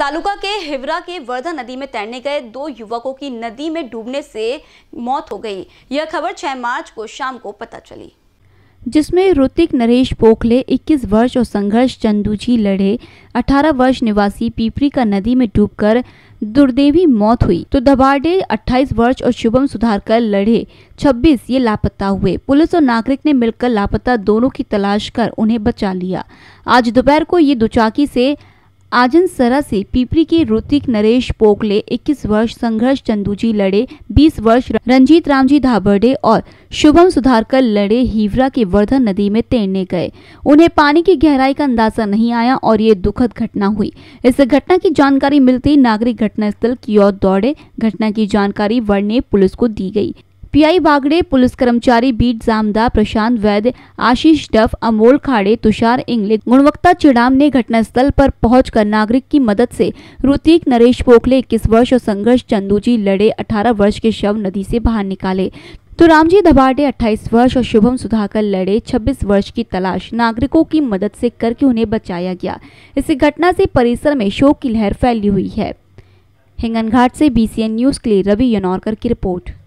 तालुका के हिवरा के वर्धा नदी में तैरने गए दो युवकों की नदी में डूबने से मौत हो गई यह खबर 6 मार्च को शाम को पता चली जिसमें ऋतिक नरेश पोखले 21 वर्ष और संघर्ष चंदूजी लड़े 18 वर्ष निवासी पीपरी का नदी में डूबकर दुर्देवी मौत हुई तो दबाडे 28 वर्ष और शुभम सुधारकर लड़े 26 ये लापता हुए पुलिस और नागरिक ने मिलकर लापता दोनों की तलाश कर उन्हें बचा लिया आज दोपहर को ये दुचाकी से सरा से पीपरी के ऋतिक नरेश पोकले 21 वर्ष संघर्ष चंदूजी लड़े 20 वर्ष रंजीत रामजी धाबड़े और शुभम सुधारकर लड़े हीवरा के वर्धन नदी में तैरने गए उन्हें पानी की गहराई का अंदाजा नहीं आया और ये दुखद घटना हुई इस घटना की जानकारी मिलते ही नागरिक घटनास्थल की ओर दौड़े घटना की जानकारी वर्णीय पुलिस को दी गई पीआई बागड़े पुलिस कर्मचारी बीट जामदा प्रशांत वैद्य आशीष डफ अमोल खाड़े तुषार इंगले गुणवत्ता चिड़ाम ने घटनास्थल पर पहुंचकर नागरिक की मदद से ऋतिक नरेश पोखले इक्कीस वर्ष और संघर्ष चंदूजी लड़े 18 वर्ष के शव नदी से बाहर निकाले तो रामजी धबाटे 28 वर्ष और शुभम सुधाकर लड़े 26 वर्ष की तलाश नागरिकों की मदद से करके उन्हें बचाया गया इस घटना से परिसर में शोक की लहर फैली हुई है हिंगन घाट से बीसीएन न्यूज के लिए रवि यनौरकर की रिपोर्ट